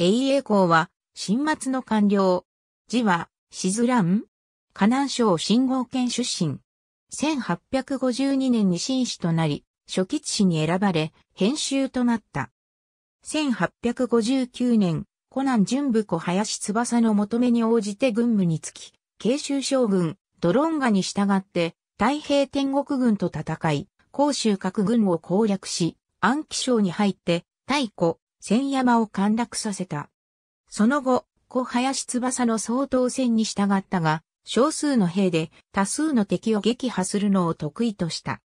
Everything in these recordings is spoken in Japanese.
栄栄公は、新末の官僚。字は、しずらん河南省信号県出身。1852年に新士となり、初吉氏に選ばれ、編集となった。1859年、湖南ン準部小林翼の求めに応じて軍務につき、慶州将軍、ドロンガに従って、太平天国軍と戦い、甲州各軍を攻略し、安徽省に入って、太古、千山を陥落させた。その後、小林翼の総統戦に従ったが、少数の兵で多数の敵を撃破するのを得意とした。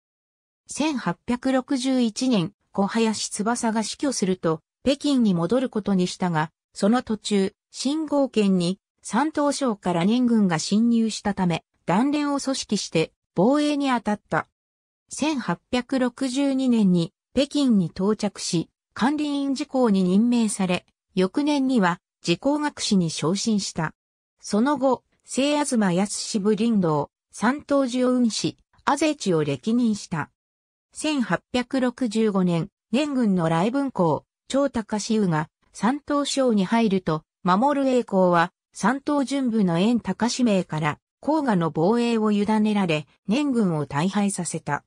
1861年、小林翼が死去すると、北京に戻ることにしたが、その途中、新豪圏に山東省から年軍が侵入したため、断連を組織して防衛に当たった。1862年に北京に到着し、管理員事項に任命され、翌年には事項学士に昇進した。その後、聖東安志部林道、三島寺を運し、アゼチを歴任した。1865年、年軍の来文公、長高志宇が三島省に入ると、守る栄光は三島準部の縁高志名から黄河の防衛を委ねられ、年軍を大敗させた。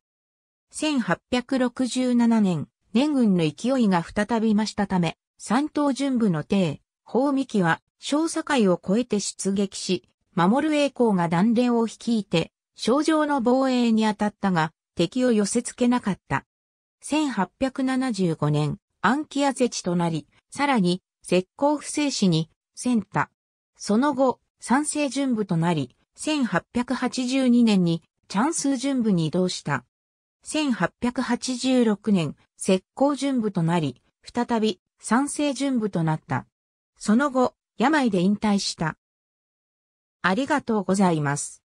1867年、年軍の勢いが再び増したため、三島巡部の帝、宝美紀は、小境を越えて出撃し、守る栄光が断連を率いて、症状の防衛に当たったが、敵を寄せ付けなかった。1875年、暗記やゼチとなり、さらに、石膏不正士に、戦太。その後、賛成巡部となり、1882年に、チャンス巡部に移動した。1886年、石膏準部となり、再び賛成準部となった。その後、病で引退した。ありがとうございます。